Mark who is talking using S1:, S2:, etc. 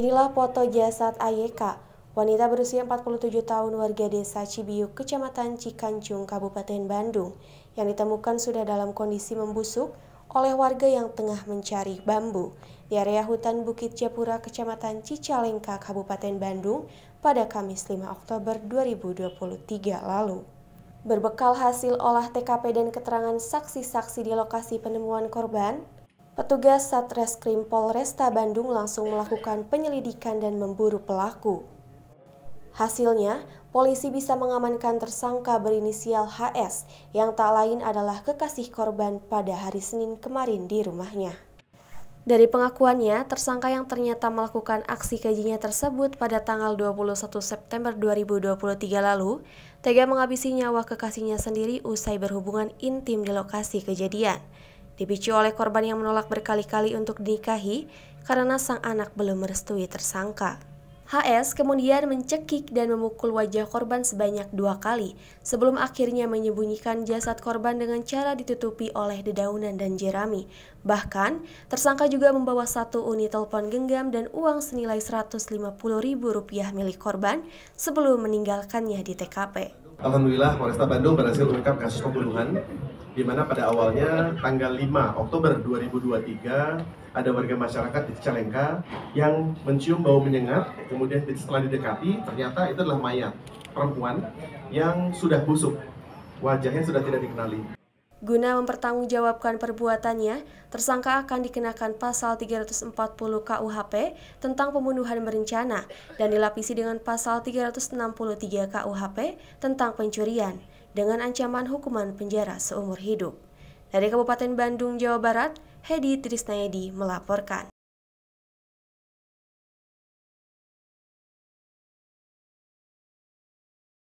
S1: Inilah foto jasad Ayeka, wanita berusia 47 tahun warga desa Cibiuk, kecamatan Cikancung, Kabupaten Bandung, yang ditemukan sudah dalam kondisi membusuk oleh warga yang tengah mencari bambu di area hutan Bukit Japura, kecamatan Cicalengka, Kabupaten Bandung pada Kamis 5 Oktober 2023 lalu. Berbekal hasil olah TKP dan keterangan saksi-saksi di lokasi penemuan korban, Petugas Satreskrim Polresta Bandung langsung melakukan penyelidikan dan memburu pelaku. Hasilnya, polisi bisa mengamankan tersangka berinisial HS yang tak lain adalah kekasih korban pada hari Senin kemarin di rumahnya. Dari pengakuannya, tersangka yang ternyata melakukan aksi kejinya tersebut pada tanggal 21 September 2023 lalu, tega menghabisi nyawa kekasihnya sendiri usai berhubungan intim di lokasi kejadian. Dipicu oleh korban yang menolak berkali-kali untuk dinikahi karena sang anak belum merestui tersangka. HS kemudian mencekik dan memukul wajah korban sebanyak dua kali sebelum akhirnya menyembunyikan jasad korban dengan cara ditutupi oleh dedaunan dan jerami. Bahkan, tersangka juga membawa satu unit telepon genggam dan uang senilai Rp150.000 milik korban sebelum meninggalkannya di TKP.
S2: Alhamdulillah, Polresta Bandung berhasil mengungkap kasus pembunuhan di mana pada awalnya tanggal 5 Oktober 2023 ada warga masyarakat di Cicalengka yang mencium bau menyengat, kemudian setelah didekati ternyata itu adalah mayat perempuan yang sudah busuk, wajahnya sudah tidak dikenali.
S1: Guna mempertanggungjawabkan perbuatannya, tersangka akan dikenakan pasal 340 KUHP tentang pembunuhan berencana dan dilapisi dengan pasal 363 KUHP tentang pencurian dengan ancaman hukuman penjara seumur
S2: hidup. Dari Kabupaten Bandung, Jawa Barat, Hedi Trisnayadi melaporkan.